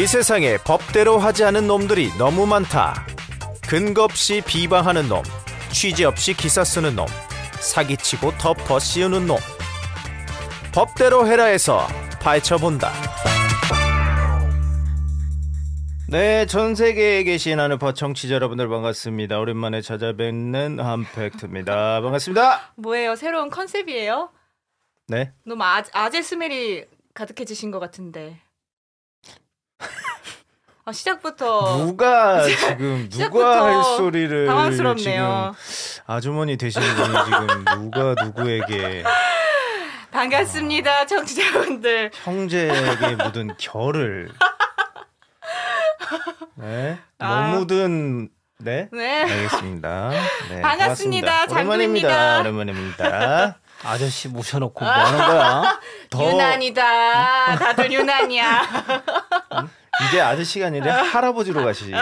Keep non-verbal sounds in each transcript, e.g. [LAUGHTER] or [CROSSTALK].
이 세상에 법대로 하지 않은 놈들이 너무 많다. 근거 없이 비방하는 놈, 취지 없이 기사 쓰는 놈, 사기치고 덮어 씌우는 놈. 법대로 해라 해서 파헤쳐본다. 네, 전 세계에 계신 아는파 청취자 여러분들 반갑습니다. 오랜만에 찾아뵙는 한팩트입니다. 반갑습니다. 뭐예요? 새로운 컨셉이에요? 네. 너무 아, 아재 스멜이 가득해지신 것 같은데. 아, 시작부터 누가 지금 누가 할 소리를 당황스럽네요. 지금 아주머니 되시는 분이 지금 누가 누구에게 반갑습니다, 아, 청취자분들. 형제에게 묻은 결을 네, 아. 뭐 묻은 네? 네. 알겠습니다. 네, 반갑습니다. 반갑니다 오랜만입니다. 오랜만입니다. 아저씨 모셔놓고 아. 뭐 하는 거야? [LAUGHS] 더... 유난이다. 다들 유난이야. 이제 아저씨가 아니라 할아버지로 가시.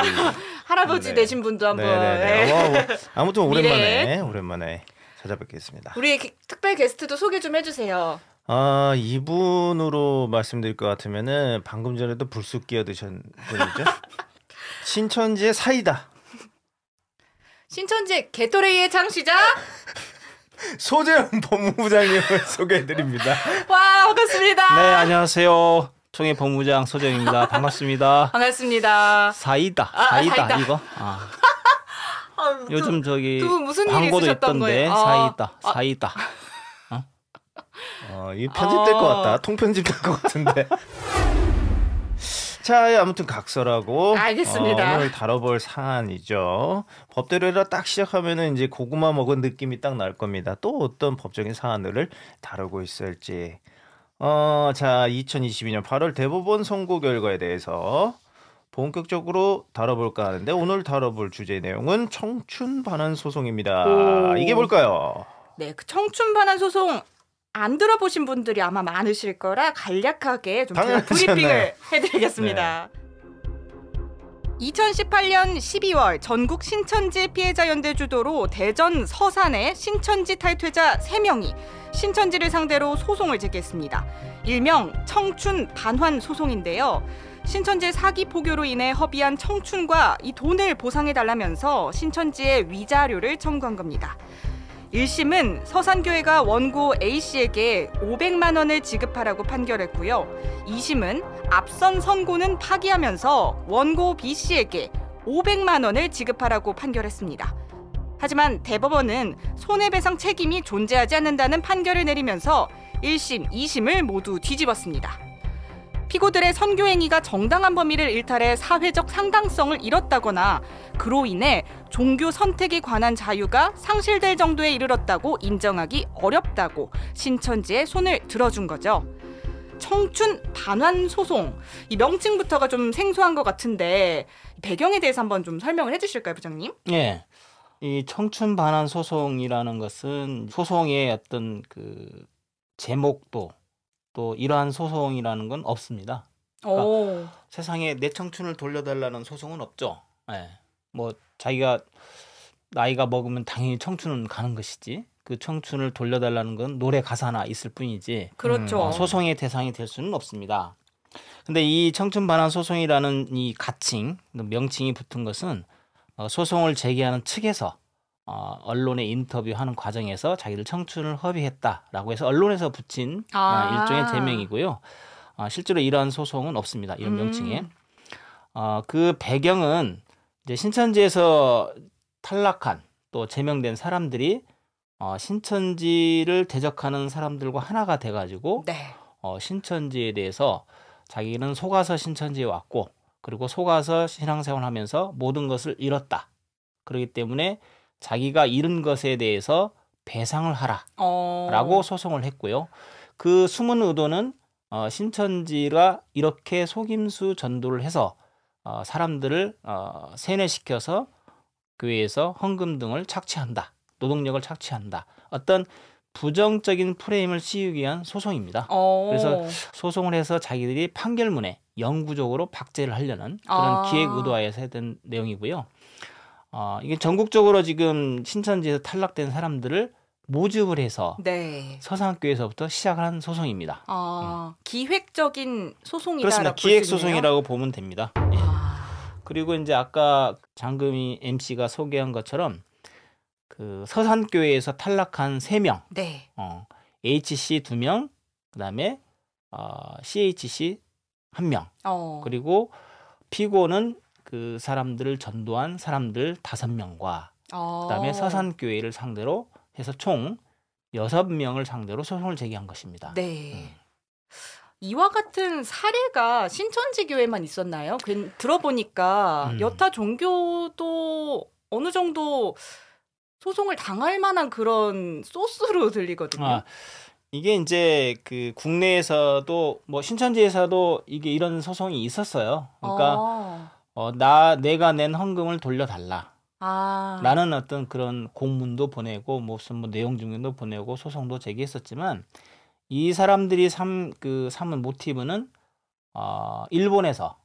할아버지 네. 되신 분도 한번. 네. 네, 네. 네. 아무튼 오랜만에 미래. 오랜만에 찾아뵙겠습니다. 우리 게, 특별 게스트도 소개 좀 해주세요. 아 이분으로 말씀드릴 것 같으면은 방금 전에도 불쑥 끼어드신 분이죠. [LAUGHS] 신천지의 사이다. 신천지 개토레이의 창시자 소재현 법무부장님을 [LAUGHS] 소개해드립니다. 와 반갑습니다. 네 안녕하세요. 총회 법무장 소재입니다. 반갑습니다. [LAUGHS] 반갑습니다. 사이다, 아, 아, 사이다, 사이다, 이거. 아. [LAUGHS] 아, 요즘 저기 광고도 있던데 어. 사이다, 아. 사이다. 어? 어, 이 편집될 것 어. 같다. 통편집될 것 같은데. 자, 아무튼 각서라고 알겠습니다. 어, 오늘 다뤄볼 사안이죠. 법대로 라딱 시작하면은 이제 고구마 먹은 느낌이 딱 날 겁니다. 또 어떤 법적인 사안을 들 다루고 있을지. 어, 자, 2022년 8월 대법원 선고 결과에 대해서 본격적으로 다뤄볼까 하는데 오늘 다뤄볼 주제 내용은 청춘 반환 소송입니다. 오. 이게 뭘까요? 네, 그 청춘 반환 소송 안 들어보신 분들이 아마 많으실 거라 간략하게 좀 브리핑을 해드리겠습니다. 네. 2018년 12월 전국 신천지 피해자 연대 주도로 대전 서산에 신천지 탈퇴자 3명이 신천지를 상대로 소송을 제기했습니다. 일명 청춘 반환 소송인데요. 신천지 사기 포교로 인해 허비한 청춘과 이 돈을 보상해 달라면서 신천지의 위자료를 청구한 겁니다. 1심은 서산교회가 원고 A씨에게 500만 원을 지급하라고 판결했고요. 2심은 앞선 선고는 파기하면서 원고 B씨에게 500만 원을 지급하라고 판결했습니다. 하지만 대법원은 손해배상 책임이 존재하지 않는다는 판결을 내리면서 1심, 2심을 모두 뒤집었습니다. 피고들의 선교행위가 정당한 범위를 일탈해 사회적 상당성을 잃었다거나 그로 인해 종교 선택에 관한 자유가 상실될 정도에 이르렀다고 인정하기 어렵다고 신천지에 손을 들어준 거죠. 청춘 반환 소송 이 명칭부터가 좀 생소한 것 같은데 배경에 대해서 한번 좀 설명을 해주실까요, 부장님? 예. 이 청춘 반환 소송이라는 것은 소송의 어떤 그 제목도 또 이러한 소송이라는 건 없습니다. 그러니까 세상에 내 청춘을 돌려달라는 소송은 없죠. 네. 뭐 자기가 나이가 먹으면 당연히 청춘은 가는 것이지. 그 청춘을 돌려달라는 건 노래 가사나 있을 뿐이지. 음, 그렇죠. 음, 소송의 대상이 될 수는 없습니다. 근데 이 청춘 반환 소송이라는 이 가칭, 그 명칭이 붙은 것은 어, 소송을 제기하는 측에서 어, 언론에 인터뷰하는 과정에서 자기들 청춘을 허비했다라고 해서 언론에서 붙인 어, 아. 어, 일종의 제명이고요. 어, 실제로 이러한 소송은 없습니다. 이런 음. 명칭에. 음. 어, 그 배경은 이제 신천지에서 탈락한 또 제명된 사람들이 어, 신천지를 대적하는 사람들과 하나가 돼가지고 네. 어, 신천지에 대해서 자기는 속아서 신천지에 왔고 그리고 속아서 신앙생활하면서 모든 것을 잃었다. 그렇기 때문에 자기가 잃은 것에 대해서 배상을 하라라고 어... 소송을 했고요. 그 숨은 의도는 어, 신천지가 이렇게 속임수 전도를 해서 어, 사람들을 어, 세뇌시켜서 교회에서 헌금 등을 착취한다, 노동력을 착취한다. 어떤 부정적인 프레임을 씌우기 위한 소송입니다. 오. 어. 그래서 소송을 해서 자기들이 판결문에 영구적으로 박제를 하려는 그런 아. 기획 의도하에서 했던 내용이고요. 어, 이게 전국적으로 지금 신천지에서 탈락된 사람들을 모집을 해서 네. 서산학교에서부터 시작한 소송입니다. 아, 음. 기획적인 소송이다. 그렇습니다. 기획 소송이라고 보면 됩니다. 예. 아. 그리고 이제 아까 장금이 MC가 소개한 것처럼 그 서산교회에서 탈락한 세 명, 네. 어, HC 두 명, 그다음에 어, CHC 한 명, 어... 그리고 피고는 그 사람들을 전도한 사람들 다섯 명과 어. 그다음에 서산 교회를 상대로 해서 총 여섯 명을 상대로 소송을 제기한 것입니다. 네. 음. 이와 같은 사례가 신천지 교회만 있었나요? 그, 들어보니까 음. 여타 종교도 어느 정도 소송을 당할 만한 그런 소스로 [LAUGHS] 들리거든요. 아, 이게 이제 그 국내에서도 뭐 신천지에서도 이게 이런 소송이 있었어요. 그러니까 아. 어, 나 내가 낸 헌금을 돌려달라. 아. 라는 어떤 그런 공문도 보내고 뭐 무슨 뭐 내용 증명도 보내고 소송도 제기했었지만 이 사람들이 삼 그 삼은 모티브는 어, 일본에서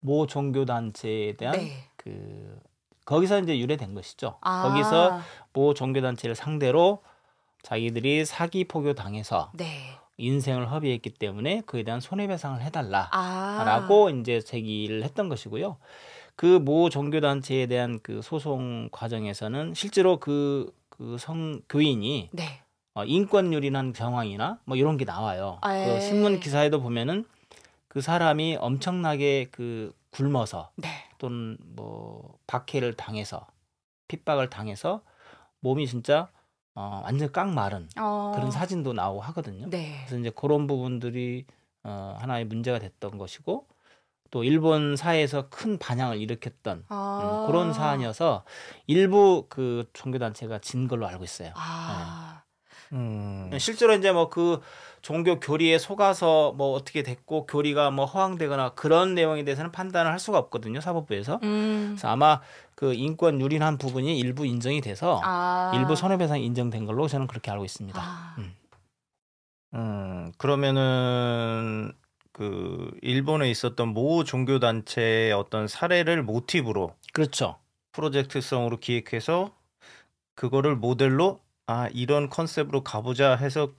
모 종교 단체에 대한 네. 그 거기서 이제 유래된 것이죠. 아. 거기서 모 종교 단체를 상대로 자기들이 사기 포교 당해서 네. 인생을 허비했기 때문에 그에 대한 손해배상을 해달라라고 아. 이제 제기를 했던 것이고요. 그 모 종교단체에 대한 그 소송 과정에서는 실제로 그, 그 성교인이 네. 어, 인권유린한 정황이나 뭐 이런 게 나와요. 아, 그 예. 신문 기사에도 보면은 그 사람이 엄청나게 그 굶어서 네. 또는 뭐 박해를 당해서 핍박을 당해서 몸이 진짜 어, 완전 깡 마른 어. 그런 사진도 나오고 하거든요. 네. 그래서 이제 그런 부분들이 어, 하나의 문제가 됐던 것이고 또 일본 사회에서 큰 반향을 일으켰던 아. 음, 그런 사안이어서 일부 그 종교 단체가 진 걸로 알고 있어요. 아. 네. 음. 예, 실제로 이제 뭐 그 종교 교리에 속아서 뭐 어떻게 됐고 교리가 뭐 허황되거나 그런 내용에 대해서는 판단을 할 수가 없거든요 사법부에서. 음. 그래서 아마 그 인권 유린한 부분이 일부 인정이 돼서 아. 일부 손해배상 인정된 걸로 저는 그렇게 알고 있습니다. 아. 음. 음 그러면은 그 일본에 있었던 모 종교 단체의 어떤 사례를 모티브로 그렇죠. 프로젝트성으로 기획해서 그거를 모델로 아 이런 컨셉으로 가보자 해서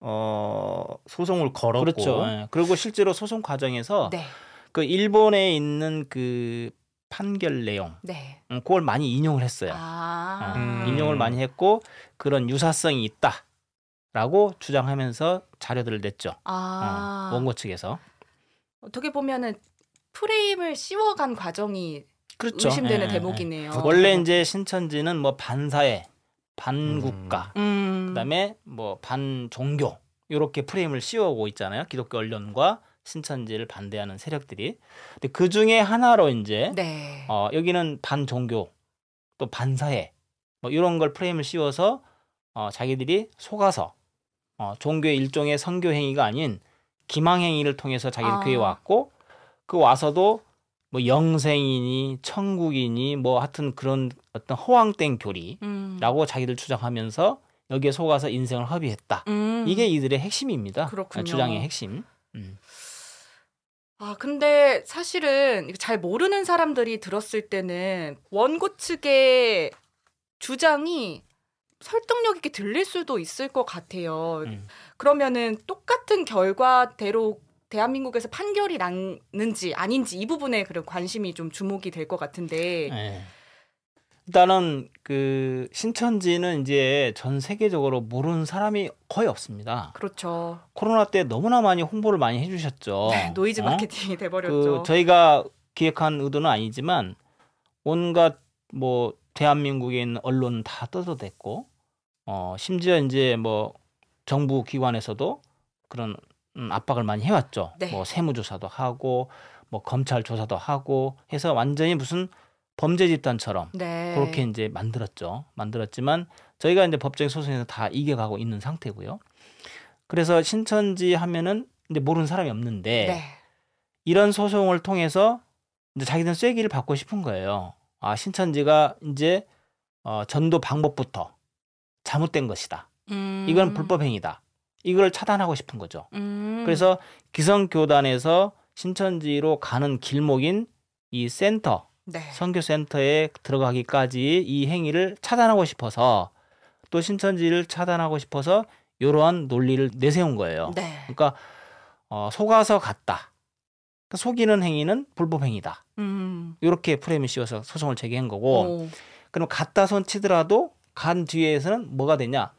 어 소송을 걸었고 그렇죠. 네. 그리고 실제로 소송 과정에서 네. 그 일본에 있는 그 판결 내용 네. 음, 그걸 많이 인용을 했어요. 아~ 어, 음. 인용을 많이 했고 그런 유사성이 있다라고 주장하면서 자료들을 냈죠. 아~ 음, 원고 측에서 어떻게 보면은 프레임을 씌워간 과정이 그렇죠. 의심되는 예, 대목이네요. 예, 예. 원래 이제 신천지는 뭐 반사에 반국가, 음. 음. 그다음에 뭐 반종교 이렇게 프레임을 씌우고 있잖아요. 기독교 언론과 신천지를 반대하는 세력들이. 근데 그 중에 하나로 이제 네. 어, 여기는 반종교 또 반사회 뭐 이런 걸 프레임을 씌워서 어, 자기들이 속아서 어, 종교의 일종의 선교 행위가 아닌 기망 행위를 통해서 자기를 아. 교회 왔고 그 와서도 뭐 영생이니 천국이니 뭐 하여튼 그런 어떤 허황된 교리라고 음. 자기들 주장하면서 여기에 속아서 인생을 허비했다. 음. 이게 이들의 핵심입니다. 그렇군요. 주장의 핵심. 음. 아 근데 사실은 잘 모르는 사람들이 들었을 때는 원고 측의 주장이 설득력 있게 들릴 수도 있을 것 같아요. 음. 그러면은 똑같은 결과대로 대한민국에서 판결이 났는지 아닌지 이 부분에 그런 관심이 좀 주목이 될 것 같은데 네. 일단은 그 신천지는 이제 전 세계적으로 모르는 사람이 거의 없습니다. 그렇죠. 코로나 때 너무나 많이 홍보를 많이 해주셨죠. 네, 노이즈 어? 마케팅이 돼버렸죠. 그 저희가 기획한 의도는 아니지만 온갖 뭐대한민국인 언론 다떠도됐고어 심지어 이제 뭐 정부 기관에서도 그런 음. 압박을 많이 해왔죠. 네. 뭐 세무조사도 하고 뭐 검찰 조사도 하고 해서 완전히 무슨 범죄 집단처럼 네. 그렇게 이제 만들었죠. 만들었지만 저희가 이제 법적인 소송에서 다 이겨가고 있는 상태고요. 그래서 신천지 하면은 이제 모르는 사람이 없는데 네. 이런 소송을 통해서 이제 자기는 쐐기를 받고 싶은 거예요. 아 신천지가 이제 어, 전도 방법부터 잘못된 것이다. 음... 이건 불법 행위다. 이걸 차단하고 싶은 거죠. 음. 그래서 기성교단에서 신천지로 가는 길목인 이 센터, 네. 선교센터에 들어가기까지 이 행위를 차단하고 싶어서 또 신천지를 차단하고 싶어서 이러한 논리를 내세운 거예요. 네. 그러니까 어, 속아서 갔다. 그러니까 속이는 행위는 불법행위다. 음. 이렇게 프레임을 씌워서 소송을 제기한 거고 오. 그럼 갔다 손 치더라도 간 뒤에서는 뭐가 되냐?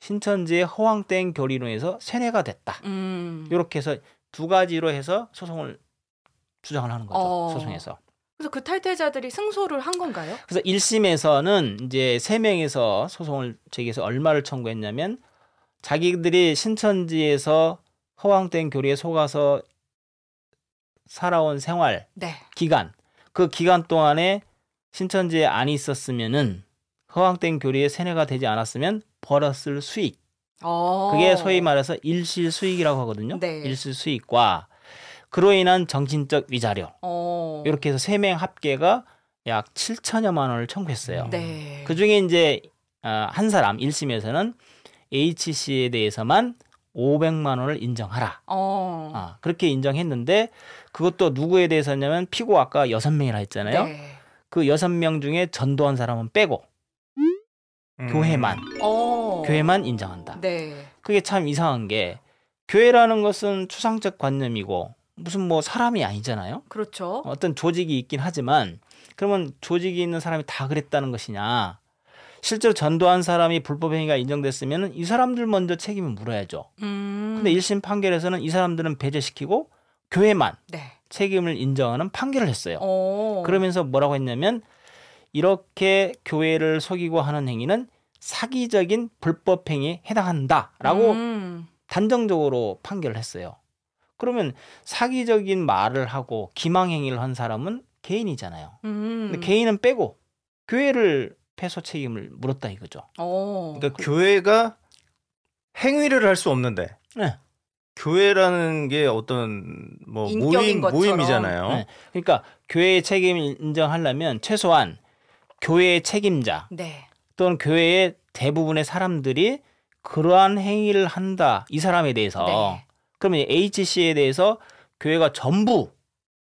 신천지의 허황된 교리론에서 세뇌가 됐다. 음. 이렇게 해서 두 가지로 해서 소송을 주장을 하는 거죠. 어. 소송에서. 그래서 그 탈퇴자들이 승소를 한 건가요? 그래서 1심에서는 이제 세 명에서 소송을 제기해서 얼마를 청구했냐면 자기들이 신천지에서 허황된 교리에 속아서 살아온 생활 네. 기간 그 기간 동안에 신천지에 안 있었으면은 허황된 교리에 세뇌가 되지 않았으면 벌었을 수익. 오. 어. 그게 소위 말해서 일실 수익이라고 하거든요. 네. 일실 수익과 그로 인한 정신적 위자료. 오. 어. 이렇게 해서 세 명 합계가 약 7천여만 원을 청구했어요. 네. 그 중에 이제 아, 한 사람 1심에서는 H씨에 대해서만 500만 원을 인정하라. 어. 아, 그렇게 인정했는데 그것도 누구에 대해서냐면 피고 아까 여섯 명이라 했잖아요. 네. 그 여섯 명 중에 전도한 사람은 빼고 음. 교회만 오. 어. 교회만 인정한다. 네. 그게 참 이상한 게 교회라는 것은 추상적 관념이고 무슨 뭐 사람이 아니잖아요. 그렇죠. 어떤 조직이 있긴 하지만 그러면 조직이 있는 사람이 다 그랬다는 것이냐? 실제로 전도한 사람이 불법 행위가 인정됐으면 이 사람들 먼저 책임을 물어야죠. 음. 근데 1심 판결에서는 이 사람들은 배제시키고 교회만 네. 책임을 인정하는 판결을 했어요. 오. 어. 그러면서 뭐라고 했냐면 이렇게 교회를 속이고 하는 행위는 사기적인 불법 행위에 해당한다라고 음. 단정적으로 판결을 했어요. 그러면 사기적인 말을 하고 기망 행위를 한 사람은 개인이잖아요. 음. 근데 개인은 빼고 교회를 패소 책임을 물었다 이거죠. 오. 어. 그러니까 그 교회가 행위를 할 수 없는데 네. 교회라는 게 어떤 뭐 모임 모임이잖아요. 네. 그러니까 교회의 책임을 인정하려면 최소한 교회의 책임자 네. 또는 교회의 대부분의 사람들이 그러한 행위를 한다 이 사람에 대해서 네. 그러면 H 씨에 대해서 교회가 전부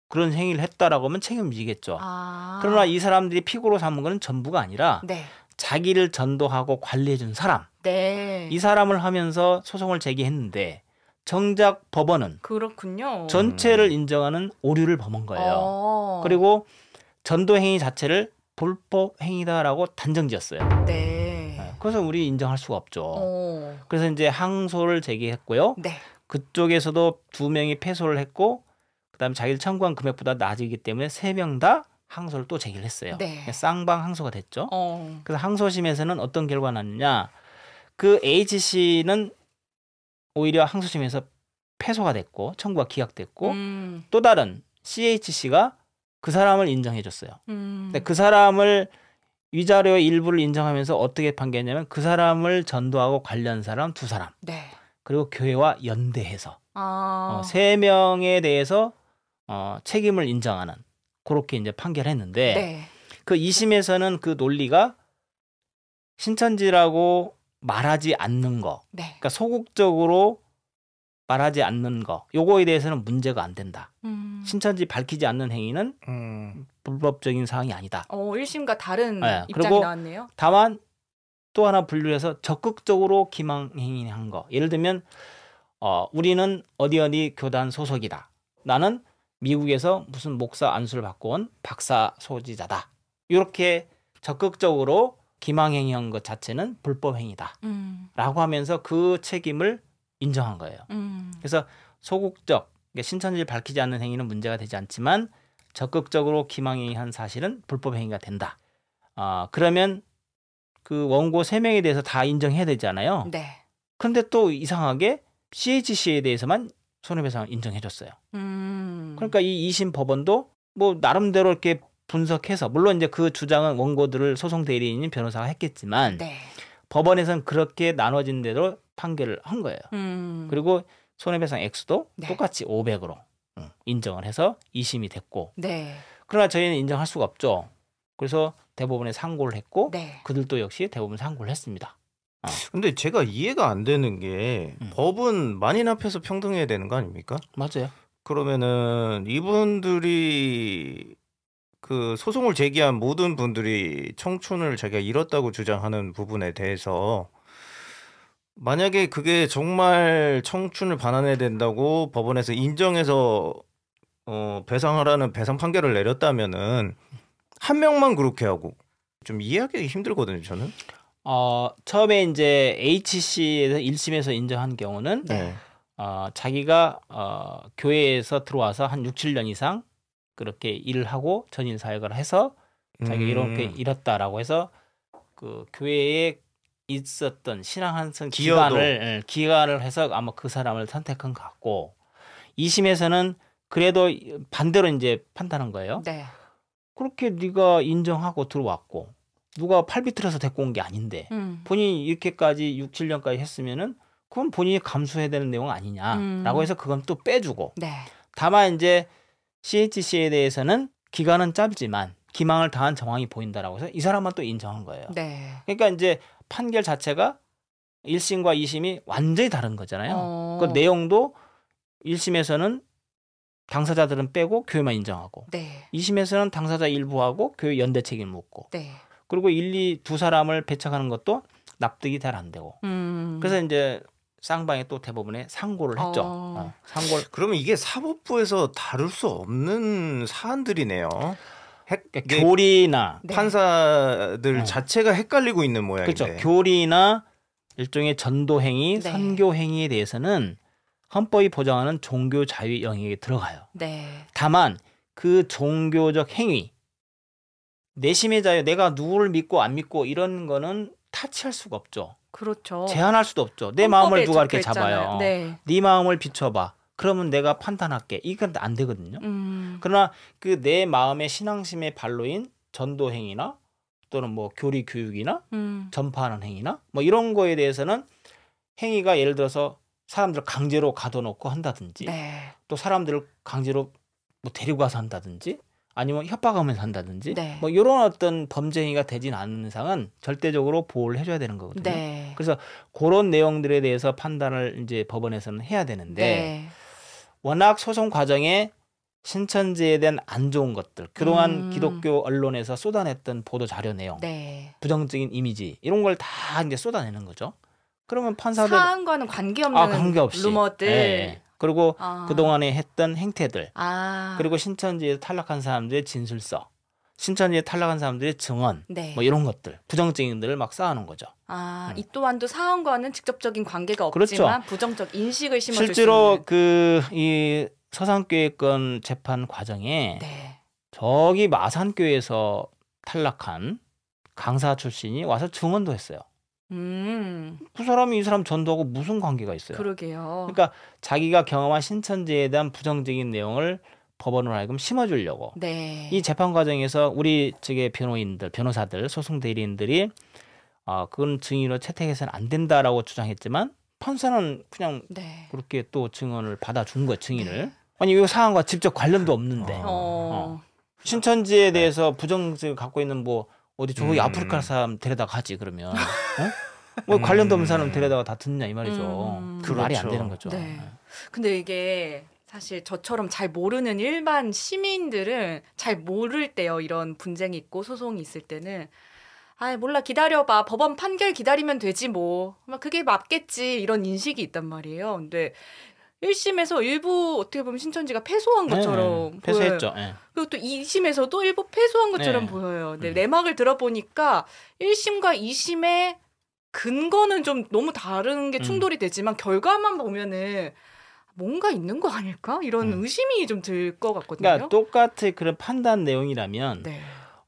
그런 행위를 했다라고 하면 책임지겠죠. 아. 그러나 이 사람들이 피고로 삼은 것은 전부가 아니라 네. 자기를 전도하고 관리해준 사람 네. 이 사람을 하면서 소송을 제기했는데 정작 법원은 그렇군요. 전체를 인정하는 오류를 범한 거예요. 어. 그리고 전도 행위 자체를 불법 행위다라고 단정지었어요. 네. 네. 그래서 우리 인정할 수가 없죠. 오. 어. 그래서 이제 항소를 제기했고요. 네. 그쪽에서도 두 명이 패소를 했고 그다음에 자기를 청구한 금액보다 낮이기 때문에 세 명 다 항소를 또 제기를 했어요. 네. 쌍방 항소가 됐죠. 어. 그래서 항소심에서는 어떤 결과 가 났냐? 느그 H 씨는 오히려 항소심에서 패소가 됐고 청구가 기각됐고 음. 또 다른 CH 씨가 그 사람을 인정해줬어요. 음. 근데 그 사람을 위자료의 일부를 인정하면서 어떻게 판결했냐면 그 사람을 전도하고 관련 사람 두 사람 네. 그리고 교회와 연대해서 아. 어, 세 명에 대해서 어, 책임을 인정하는 그렇게 이제 판결했는데 네. 그 2심에서는 그 논리가 신천지라고 말하지 않는 거. 네. 그러니까 소극적으로 말하지 않는 거 요거에 대해서는 문제가 안 된다. 음. 신천지 밝히지 않는 행위는 음. 불법적인 사항이 아니다. 어, 1심과 다른 네. 입장이 나왔네요. 다만 또 하나 분류해서 적극적으로 기망 행위한 를 거. 예를 들면 어, 우리는 어디 어디 교단 소속이다. 나는 미국에서 무슨 목사 안수를 받고 온 박사 소지자다. 이렇게 적극적으로 기망행위한 것 자체는 불법행위다. 음. 라고 하면서 그 책임을 인정한 거예요. 음. 그래서 소극적 그러니까 신천지를 밝히지 않는 행위는 문제가 되지 않지만 적극적으로 기망행위한 사실은 불법 행위가 된다. 아 어, 그러면 그 원고 세 명에 대해서 다 인정해야 되잖아요. 네. 근데 또 이상하게 CHC에 대해서만 손해배상 인정해줬어요. 음. 그러니까 이 2심 법원도 뭐 나름대로 이렇게 분석해서 물론 이제 그 주장은 원고들을 소송 대리인인 변호사가 했겠지만 네. 법원에서는 그렇게 나눠진 대로 판결을 한 거예요. 음. 그리고 손해배상 액수도 네. 똑같이 500으로 음, 인정을 해서 2심이 됐고. 네. 그러나 저희는 인정할 수가 없죠. 그래서 대법원에 상고를 했고 네. 그들도 역시 대법원 상고를 했습니다. 어. 근데 제가 이해가 안 되는 게 음. 법은 만인 앞에서 평등해야 되는 거 아닙니까? 맞아요. 그러면은 이분들이 그 소송을 제기한 모든 분들이 청춘을 자기가 잃었다고 주장하는 부분에 대해서 만약에 그게 정말 청춘을 반환해야 된다고 법원에서 인정해서 어 배상하라는 배상 판결을 내렸다면은 한 명만 그렇게 하고 좀 이해하기 힘들거든요, 저는. 어, 처음에 이제 H씨에서 일심에서 인정한 경우는 네. 어, 자기가 어, 교회에서 들어와서 한 6, 7년 이상 그렇게 일을 하고 전인 사역을 해서 자기가 이렇게 잃었다라고 음. 해서 그 교회에 있었던 신앙 한성 기관을 예, 기관을 해서 아마 그 사람을 선택한 것 같고 이심에서는 그래도 반대로 이제 판단한 거예요. 네. 그렇게 네가 인정하고 들어왔고 누가 팔비틀어서 데리고 온 게 아닌데 음. 본인이 이렇게까지 6, 7년까지 했으면은 그건 본인이 감수해야 되는 내용 아니냐라고 음. 해서 그건 또 빼주고 네. 다만 이제 CHC에 대해서는 기간은 짧지만 기망을 다한 정황이 보인다라고 해서 이 사람만 또 인정한 거예요. 네. 그러니까 이제 판결 자체가 1심과 2심이 완전히 다른 거잖아요. 어... 그 내용도 1심에서는 당사자들은 빼고 교회만 인정하고 네. 2심에서는 당사자 일부하고 교회 연대 책임 을 묻고 네. 그리고 1, 2두 사람을 배척하는 것도 납득이 잘 안 되고 음... 그래서 이제 쌍방이 또 대법원에 상고를 했죠. 어. 어, 상고를 그러면 이게 사법부에서 다룰 수 없는 사안들이네요. 핵, 그러니까 교리나 네. 판사들 네. 자체가 헷갈리고 있는 모양인데. 그렇죠. 교리나 일종의 전도 행위, 네. 선교 행위에 대해서는 헌법이 보장하는 종교 자유 영역에 들어가요. 네. 다만 그 종교적 행위 내심의 자유, 내가 누구를 믿고 안 믿고 이런 거는 타치할 수가 없죠. 그렇죠. 제한할 수도 없죠. 내 마음을 누가 이렇게 잡아요. 네. 네 마음을 비춰봐. 그러면 내가 판단할게. 이건 안 되거든요. 음. 그러나 그 내 마음의 신앙심의 발로인 전도 행위나 또는 뭐 교리 교육이나 음. 전파하는 행위나 뭐 이런 거에 대해서는 행위가 예를 들어서 사람들을 강제로 가둬놓고 한다든지 네. 또 사람들을 강제로 뭐 데리고 가서 한다든지 아니면 협박하면서 한다든지 네. 뭐 이런 어떤 범죄 행위가 되진 않는 상은 절대적으로 보호를 해줘야 되는 거거든요. 네. 그래서 그런 내용들에 대해서 판단을 이제 법원에서는 해야 되는데 네. 워낙 소송 과정에 신천지에 대한 안 좋은 것들 그동안 음. 기독교 언론에서 쏟아냈던 보도 자료 내용 네. 부정적인 이미지 이런 걸 다 이제 쏟아내는 거죠. 그러면 판사들 사안과는 관계없는 아, 관계없이. 루머들 예. 그리고 아. 그동안에 했던 행태들 아. 그리고 신천지에서 탈락한 사람들의 진술서 신천지에 탈락한 사람들의 증언 네. 뭐 이런 것들 부정적인들을막 쌓아놓은 거죠. 아이 음. 또한도 사안과는 직접적인 관계가 그렇죠. 없지만 그렇죠. 부정적 인식을 심어줄 실제로 그 이서상교회권 재판 과정에 네. 저기 마산교에서 탈락한 강사 출신이 와서 증언도 했어요. 음. 그 사람이 이 사람 전도하고 무슨 관계가 있어요? 그러게요. 그러니까 자기가 경험한 신천지에 대한 부정적인 내용을 법원으로 하여금 심어주려고. 네. 이 재판 과정에서 우리 측의 변호인들, 변호사들, 소송 대리인들이 아, 그건 증인으로 채택해서는 안 된다라고 주장했지만 판사는 그냥 네. 그렇게 또 증언을 받아준 거예요 증인을. 네. 아니 이 사안과 직접 관련도 없는데 어. 어. 신천지에 네. 대해서 부정적을 갖고 있는 뭐 어디 저기 음. 아프리카 사람 데려다 가지 그러면 어? 뭐 관련도 없는 음. 사람 데려다가 다 듣느냐 이 말이죠. 음. 그 그렇죠. 말이 안 그렇죠. 되는 거죠. 네. 네. 근데 이게 사실 저처럼 잘 모르는 일반 시민들은 잘 모를 때요. 이런 분쟁이 있고 소송이 있을 때는 아 몰라 기다려봐 법원 판결 기다리면 되지 뭐 그게 맞겠지 이런 인식이 있단 말이에요. 근데 1심에서 일부 어떻게 보면 신천지가 패소한 네, 것처럼 네, 패소했죠. 네. 그리고 또 2심에서도 일부 패소한 것처럼 네. 보여요. 근데 음. 내막을 들어보니까 1심과 2심의 근거는 좀 너무 다른 게 음. 충돌이 되지만 결과만 보면은 뭔가 있는 거 아닐까 이런 음. 의심이 좀 들 것 같거든요. 그러니까 똑같은 그런 판단 내용이라면 네.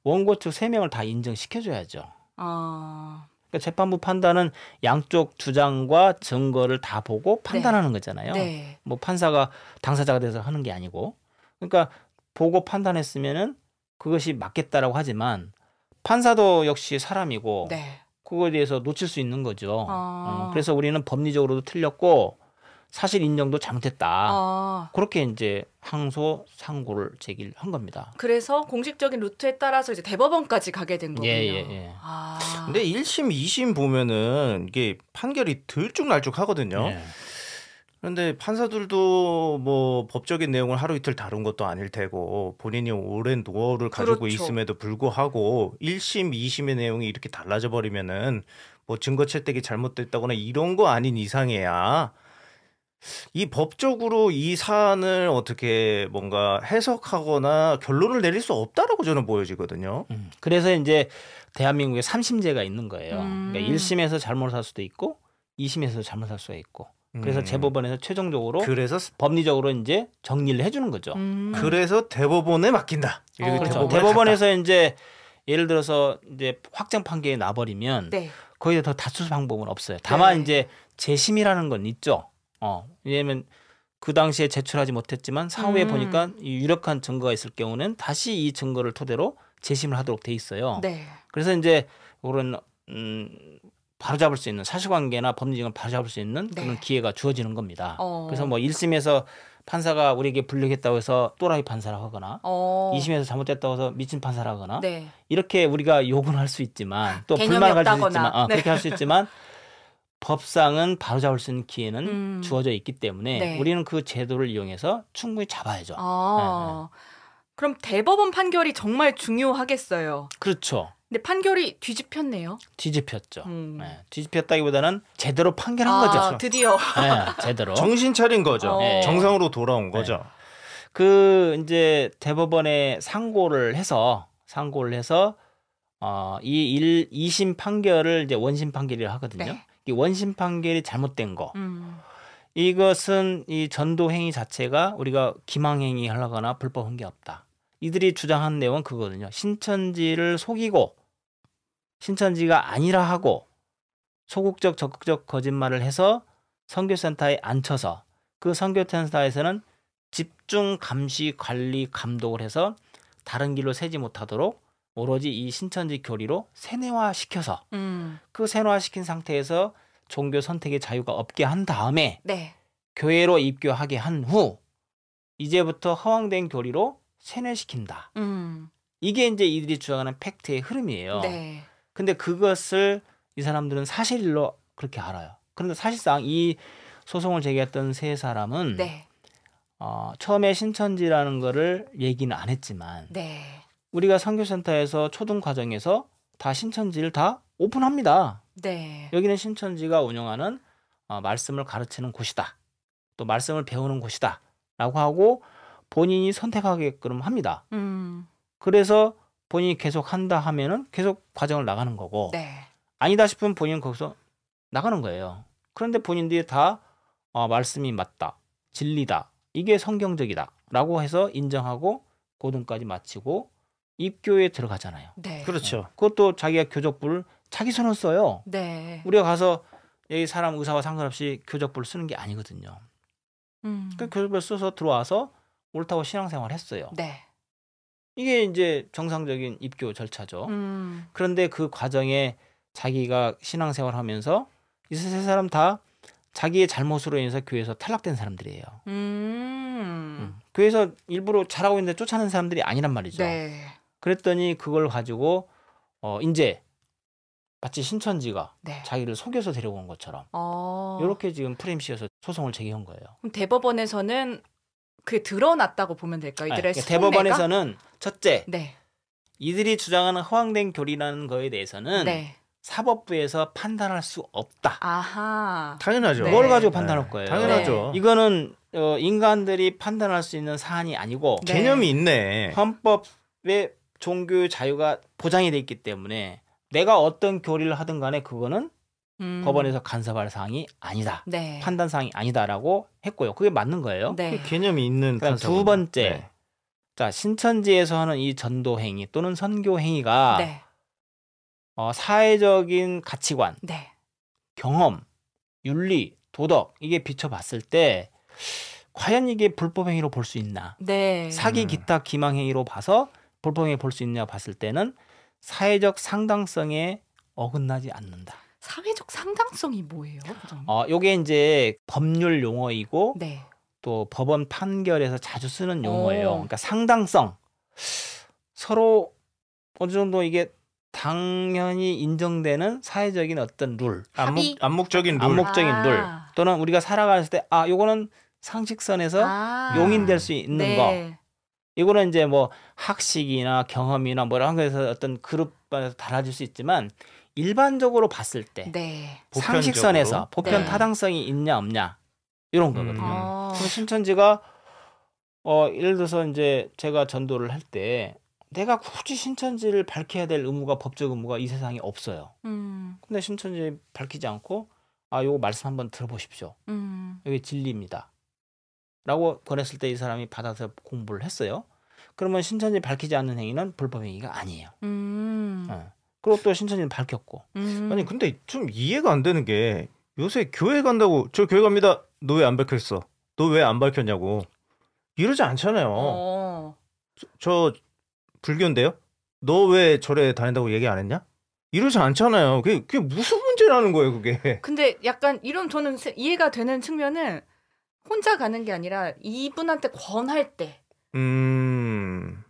원고 측세 명을 다 인정시켜줘야죠. 아... 그러니까 재판부 판단은 양쪽 주장과 증거를 다 보고 네. 판단하는 네. 거잖아요. 네. 뭐 판사가 당사자가 돼서 하는 게 아니고, 그러니까 보고 판단했으면은 그것이 맞겠다라고 하지만 판사도 역시 사람이고 네. 그거에 대해서 놓칠 수 있는 거죠. 아. 음, 그래서 우리는 법리적으로도 틀렸고 사실 인정도 잘못했다. 아. 그렇게 이제 항소 상고를 제기를 한 겁니다. 그래서 공식적인 루트에 따라서 이제 대법원까지 가게 된 거군요. 예, 예, 예. 아. 근데 1심, 2심 보면은 이게 판결이 들쭉날쭉하거든요. 예. 그런데 판사들도 뭐 법적인 내용을 하루 이틀 다룬 것도 아닐 테고 본인이 오랜 노하우를 가지고 그렇죠. 있음에도 불구하고 1심, 2심의 내용이 이렇게 달라져 버리면은 뭐 증거 채택이 잘못됐다거나 이런 거 아닌 이상이야. 이 법적으로 이 사안을 어떻게 뭔가 해석하거나 결론을 내릴 수 없다라고 저는 보여지거든요. 음. 그래서 이제 대한민국에 삼심제가 있는 거예요. 그러니까 음. 그러니까 1심에서 잘못할 수도 있고 2심에서 잘못할 수가 있고 그래서 음. 재법원에서 최종적으로 그래서 법리적으로 이제 정리를 해주는 거죠. 음. 그래서 대법원에 맡긴다. 어, 그렇죠. 대법원에서 이제 예를 들어서 이제 확정 판결이 나버리면 네. 거기에 더 다수 방법은 없어요. 다만 네. 이제 재심이라는 건 있죠. 어 왜냐하면 그 당시에 제출하지 못했지만 사후에 음. 보니까 유력한 증거가 있을 경우는 다시 이 증거를 토대로 재심을 하도록 돼 있어요. 네. 그래서 이제 그런 음, 바로잡을 수 있는 사실관계나 법리적인 바로잡을 수 있는 네. 그런 기회가 주어지는 겁니다. 어. 그래서 뭐 1심에서 판사가 우리에게 불리했다고 해서 또라이 판사라 하거나 어. 2심에서 잘못됐다고 해서 미친 판사라 하거나 네. 이렇게 우리가 욕은 할 수 있지만 또 불만을 가질 수 있지만 어, 네. 그렇게 할 수 있지만 법상은 바로잡을 수 있는 기회는 음. 주어져 있기 때문에 네. 우리는 그 제도를 이용해서 충분히 잡아야죠. 아. 네, 네. 그럼 대법원 판결이 정말 중요하겠어요. 그렇죠. 근데 판결이 뒤집혔네요. 뒤집혔죠. 음. 네, 뒤집혔다기보다는 제대로 판결한 아, 거죠. 드디어. 네, 제대로. [LAUGHS] 정신 차린 거죠. 어. 예. 정상으로 돌아온 네. 거죠. 그 이제 대법원에 상고를 해서 상고를 해서 어, 이일 2심 판결을 이제 원심 판결이라 하거든요. 네. 이 원심 판결이 잘못된 거. 음. 이것은 이 전도 행위 자체가 우리가 기망 행위 하려거나 불법 한게 없다. 이들이 주장한 내용은 그거거든요. 신천지를 속이고 신천지가 아니라 하고 소극적 적극적 거짓말을 해서 선교센터에 앉혀서 그 선교센터에서는 집중 감시 관리 감독을 해서 다른 길로 새지 못하도록 오로지 이 신천지 교리로 세뇌화시켜서 음. 그 세뇌화시킨 상태에서 종교 선택의 자유가 없게 한 다음에 네. 교회로 입교하게 한 후 이제부터 허황된 교리로 세뇌시킨다. 음. 이게 이제 이들이 주장하는 팩트의 흐름이에요. 네. 근데 그것을 이 사람들은 사실로 그렇게 알아요. 그런데 사실상 이 소송을 제기했던 세 사람은 네. 어, 처음에 신천지라는 거를 얘기는 안 했지만 네. 우리가 선교센터에서 초등 과정에서 다 신천지를 다 오픈합니다. 네. 여기는 신천지가 운영하는 어, 말씀을 가르치는 곳이다. 또 말씀을 배우는 곳이다라고 하고 본인이 선택하게끔 합니다. 음. 그래서 본인이 계속 한다 하면은 계속 과정을 나가는 거고 네. 아니다 싶으면 본인은 거기서 나가는 거예요. 그런데 본인들이 다 어, 말씀이 맞다, 진리다, 이게 성경적이다라고 해서 인정하고 고등까지 마치고 입교에 들어가잖아요. 네. 그렇죠. 그것도 자기가 교적부를 자기 손으로 써요. 네. 우리가 가서 여기 사람 의사와 상관없이 교적부를 쓰는 게 아니거든요. 음. 그 교적부를 써서 들어와서 옳다고 신앙생활 했어요. 네. 이게 이제 정상적인 입교 절차죠. 음. 그런데 그 과정에 자기가 신앙생활 하면서 이 세 사람 다 자기의 잘못으로 인해서 교회에서 탈락된 사람들이에요. 음. 음. 교회에서 일부러 잘하고 있는데 쫓아낸 사람들이 아니란 말이죠. 네. 그랬더니 그걸 가지고 어 이제 마치 신천지가 네. 자기를 속여서 데려온 것처럼 어... 이렇게 지금 프레임 씨에서 소송을 제기한 거예요. 그럼 대법원에서는 그게 드러났다고 보면 될까요? 이들의 아, 아니, 그러니까 대법원에서는 첫째, 네. 이들이 주장하는 허황된 교리라는 거에 대해서는 네. 사법부에서 판단할 수 없다. 아하. 당연하죠. 네. 뭘 가지고 판단할 네. 거예요? 당연하죠. 네. 이거는 어, 인간들이 판단할 수 있는 사안이 아니고 네. 개념이 있네. 헌법에 종교 자유가 보장이 돼 있기 때문에 내가 어떤 교리를 하든 간에 그거는 음. 법원에서 간섭할 사항이 아니다. 네. 판단 사항이 아니다라고 했고요. 그게 맞는 거예요. 네. 개념이 있는 두 번째. 네. 자, 신천지에서 하는 이 전도 행위 또는 선교 행위가 네. 어, 사회적인 가치관, 네. 경험, 윤리, 도덕 이게 비춰 봤을 때 과연 이게 불법 행위로 볼 수 있나? 네. 사기 음. 기타 기망 행위로 봐서 불법 행위 볼 수 있냐 봤을 때는 사회적 상당성에 어긋나지 않는다. 사회적 상당성이 뭐예요? 부장님? 그 어, 요게 이제 법률 용어이고 네. 또 법원 판결에서 자주 쓰는 용어예요. 오. 그러니까 상당성. 서로 어느 정도 이게 당연히 인정되는 사회적인 어떤 룰, 합의? 암묵, 적인 룰, 암묵적인 아. 룰 또는 우리가 살아갈 때 아, 요거는 상식선에서 아. 용인될 수 있는 네. 거. 이거는 이제 뭐 학식이나 경험이나 뭐라 한거에서 어떤 그룹에서 달라질 수 있지만 일반적으로 봤을 때 네. 상식선에서 보편 네. 타당성이 있냐 없냐 이런 음. 거거든요. 음. 아. 그럼 신천지가 어 예를 들어서 이제 제가 전도를 할 때 내가 굳이 신천지를 밝혀야 될 의무가 법적 의무가 이 세상에 없어요. 음. 근데 신천지 밝히지 않고 아 요거 말씀 한번 들어보십시오. 음. 이게 진리입니다. 라고 권했을 때 이 사람이 받아서 공부를 했어요. 그러면 신천지 밝히지 않는 행위는 불법 행위가 아니에요. 음. 어. 그리고 또 신천지는 밝혔고. 음. 아니 근데 좀 이해가 안 되는 게 요새 교회 간다고 저 교회 갑니다. 너 왜 안 밝혔어? 너 왜 안 밝혔냐고 이러지 않잖아요. 어. 저, 저 불교인데요. 너 왜 절에 다닌다고 얘기 안 했냐? 이러지 않잖아요. 그게, 그게 무슨 문제라는 거예요, 그게. 근데 약간 이런 저는 이해가 되는 측면은 혼자 가는 게 아니라 이분한테 권할 때. 음.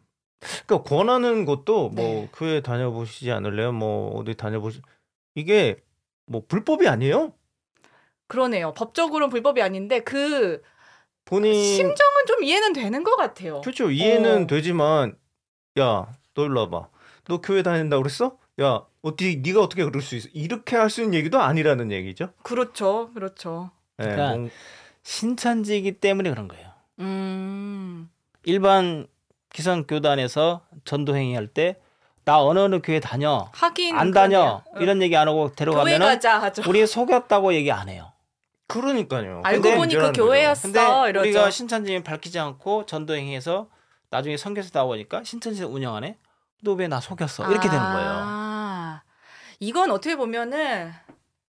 그러니까 권하는 것도 뭐 네. 교회 다녀보시지 않을래요? 뭐 어디 다녀보시 이게 뭐 불법이 아니에요? 그러네요. 법적으로는 불법이 아닌데 그 본인 심정은 좀 이해는 되는 것 같아요. 그렇죠. 이해는 어. 되지만 야너 일로 와봐. 너 교회 다닌다 그랬어? 야 어떻게 네가 어떻게 그럴 수 있어? 이렇게 할 수 있는 얘기도 아니라는 얘기죠. 그렇죠, 그렇죠. 예, 그러니까 뭐... 신천지이기 때문에 그런 거예요. 음... 일반 기성교단에서 전도행위 할때 나 어느 어느 교회 다녀 안 다녀 그러네요. 이런 얘기 안 하고 데려가면 우리 속였다고 얘기 안 해요. 그러니까요. 알고 보니 그 교회였어. 이러죠. 우리가 신천지는 밝히지 않고 전도행위에서 나중에 선교사 나오니까 신천지 운영하네. 너왜 나 속였어? 이렇게 아~ 되는 거예요. 이건 어떻게 보면은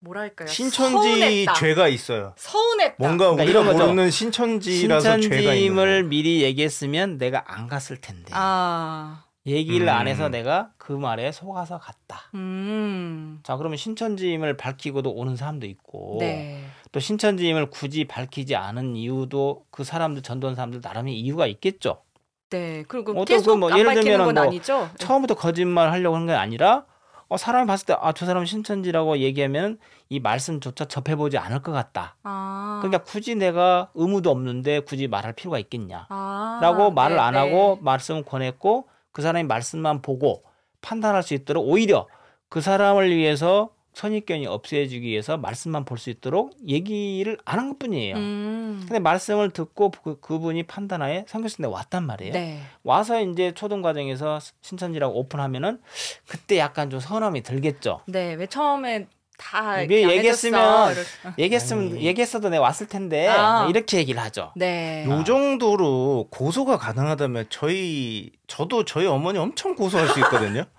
뭐랄까요? 신천지 서운했다. 죄가 있어요. 서운했다. 뭔가 그러니까 우리가 모르는 신천지라서 죄가 있는 신천지임을 미리 얘기했으면 내가 안 갔을 텐데. 아. 얘기를 음. 안 해서 내가 그 말에 속아서 갔다. 음. 자, 그러면 신천지임을 밝히고도 오는 사람도 있고 네. 또 신천지임을 굳이 밝히지 않은 이유도 그 사람들 전도한 사람들 나름의 이유가 있겠죠. 네. 그리고 뭐 계속 뭐 예를 들면 뭐 아니죠? 처음부터 거짓말 하려고 하게 아니라 어, 사람을 봤을 때 아 저 사람 은 신천지라고 얘기하면 이 말씀조차 접해보지 않을 것 같다. 아. 그러니까 굳이 내가 의무도 없는데 굳이 말할 필요가 있겠냐라고 아, 네, 말을 네네. 안 네. 하고 말씀을 권했고 그 사람이 말씀만 보고 판단할 수 있도록 오히려 그 사람을 위해서 선입견이 없애주기 위해서 말씀만 볼 수 있도록 얘기를 안 한 것뿐이에요. 음. 근데 말씀을 듣고 그, 그분이 판단하에 선교수인데 왔단 말이에요. 네. 와서 이제 초등 과정에서 신천지라고 오픈하면은 그때 약간 좀 서러움이 들겠죠. 네, 왜 처음에 다 얘기했으면 [LAUGHS] 얘기했으면 아니. 얘기했어도 내가 왔을 텐데 아. 뭐 이렇게 얘기를 하죠. 네. 요 정도로 고소가 가능하다면 저희 저도 저희 어머니 엄청 고소할 수 있거든요. [LAUGHS]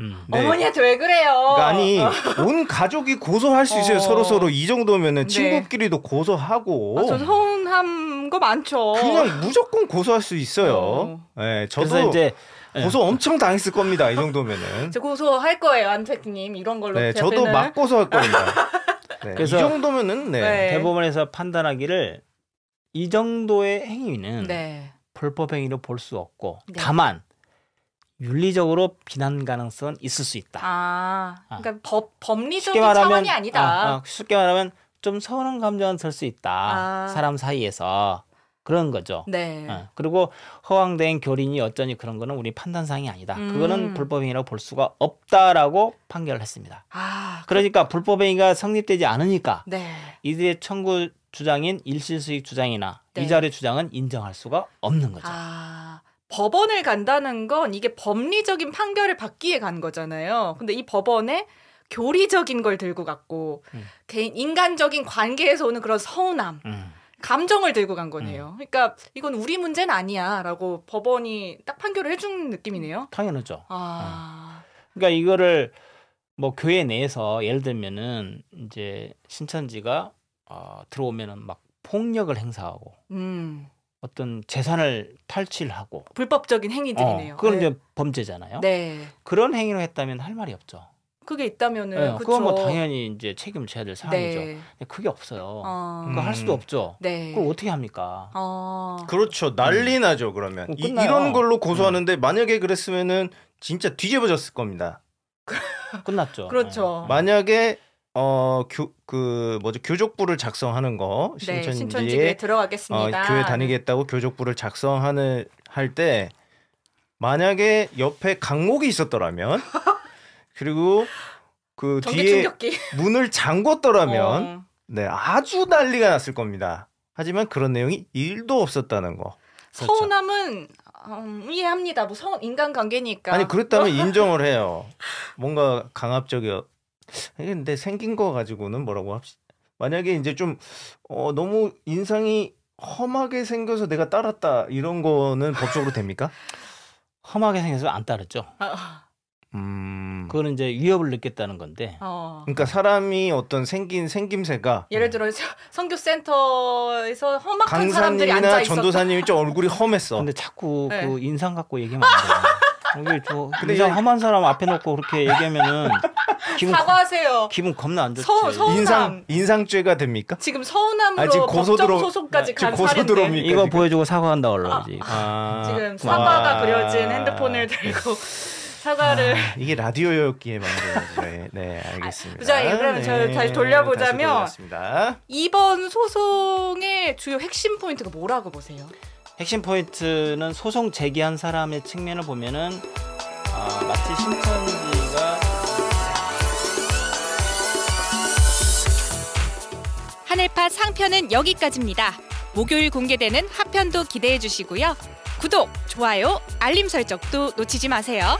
음. [LAUGHS] 네. 어머니한테 왜 그래요? 그러니까 아니 어. 온 가족이 고소할 수 있어요. 어. 서로 서로 이 정도면은 네. 친구끼리도 고소하고. 아, 저 서운한 거 많죠. 그냥 무조건 고소할 수 있어요. 어. 네, 저도 이제 예. 고소 엄청 당했을 겁니다. 이 정도면은. [LAUGHS] 저 고소할 거예요, 안태님 이런 걸로. 네, 저도 막 고소할 겁니다. [LAUGHS] 네, 그래서 이 정도면은 네. 네. 대법원에서 판단하기를 이 정도의 행위는 네. 불법 행위로 볼 수 없고 네. 다만 윤리적으로 비난 가능성은 있을 수 있다. 아, 그러니까 아. 법 법리적인 말하면, 차원이 아니다. 아, 아, 쉽게 말하면 좀 서운한 감정은 들 수 있다. 아. 사람 사이에서 그런 거죠. 네. 아, 그리고 허황된 교린이 어쩌니 그런 거는 우리 판단 사항이 아니다. 음. 그거는 불법행위라고 볼 수가 없다라고 판결을 했습니다. 아, 그 그러니까 불법행위가 성립되지 않으니까 네. 이들의 청구 주장인 일실 수익 주장이나 네. 이자료 주장은 인정할 수가 없는 거죠. 아... 법원을 간다는 건 이게 법리적인 판결을 받기에 간 거잖아요. 근데 이 법원에 교리적인 걸 들고 갔고 음. 개인 인간적인 관계에서 오는 그런 서운함. 음. 감정을 들고 간 거네요. 음. 그러니까 이건 우리 문제는 아니야라고 법원이 딱 판결을 해준 느낌이네요. 음, 당연하죠. 아... 네. 그러니까 이거를 뭐 교회 내에서 예를 들면은 이제 신천지가 어, 들어오면은 막 폭력을 행사하고 음. 어떤 재산을 탈취하고 불법적인 행위들이네요. 어, 그건 네. 이제 범죄잖아요. 네. 그런 행위를 했다면 할 말이 없죠. 그게 있다면은 네, 그건 뭐 당연히 이제 책임을 져야 될 사항이죠. 네. 그게 없어요. 어... 그거 할 수도 음. 없죠. 네. 그걸 어떻게 합니까? 어... 그렇죠. 난리 음. 나죠. 그러면 어, 이, 런 걸로 음. 고소하는데 만약에 그랬으면은 진짜 뒤집어졌을 겁니다. [LAUGHS] 끝났죠. 그렇죠. 네. 만약에 어교그 뭐죠 교족부를 작성하는 거 네, 신천지에, 네, 신천지에 들어가겠습니다. 어, 교회 다니겠다고 교족부를 작성하는 할 때 만약에 옆에 강목이 있었더라면 [LAUGHS] 그리고 그 뒤에 문을 잠궜더라면 [LAUGHS] 어. 네 아주 난리가 났을 겁니다. 하지만 그런 내용이 일도 없었다는 거. 그렇죠. 서운함은 음, 이해합니다. 뭐 성, 인간관계니까. 아니 그랬다면 뭐. 인정을 해요. [LAUGHS] 뭔가 강압적이 었 근데 생긴 거 가지고는 뭐라고 합시 만약에 이제 좀 어, 너무 인상이 험하게 생겨서 내가 따랐다 이런 거는 법적으로 됩니까? [LAUGHS] 험하게 생겨서 안 따랐죠. 아, 아. 음. 그거는 이제 위협을 느꼈다는 건데. 어. 그러니까 사람이 어떤 생긴 생김새가 예를 들어 선교 센터에서 험악한 사람들이 앉아 있었다. 전도사님이 좀 얼굴이 험했어. 근데 자꾸 네. 그 인상 갖고 얘기하면 안 돼. 이게 저 [LAUGHS] 근데 인상 험한 사람 앞에 놓고 그렇게 얘기하면은 [LAUGHS] 기분, 사과하세요. 기분 겁나 안 좋지. 서, 서운함. 인상 인상죄가 됩니까? 지금 서운함으로 아직 고소드로, 소송까지 아, 간 살인데. 이거 보여주고 사과한다 올라 아, 아, 지금 사과가 아, 그려진 핸드폰을 들고. [LAUGHS] 사과를 아, 이게 라디오였기에 만들 네, 네 아, 알겠습니다. 부 그러면 저 다시 돌려보자면 다시 이번 소송의 주요 핵심 포인트가 뭐라고 보세요? 핵심 포인트는 소송 제기한 사람의 측면을 보면은 아, 마치 신청 하늘파 상편은 여기까지입니다. 목요일 공개되는 하편도 기대해 주시고요. 구독, 좋아요, 알림 설정도 놓치지 마세요.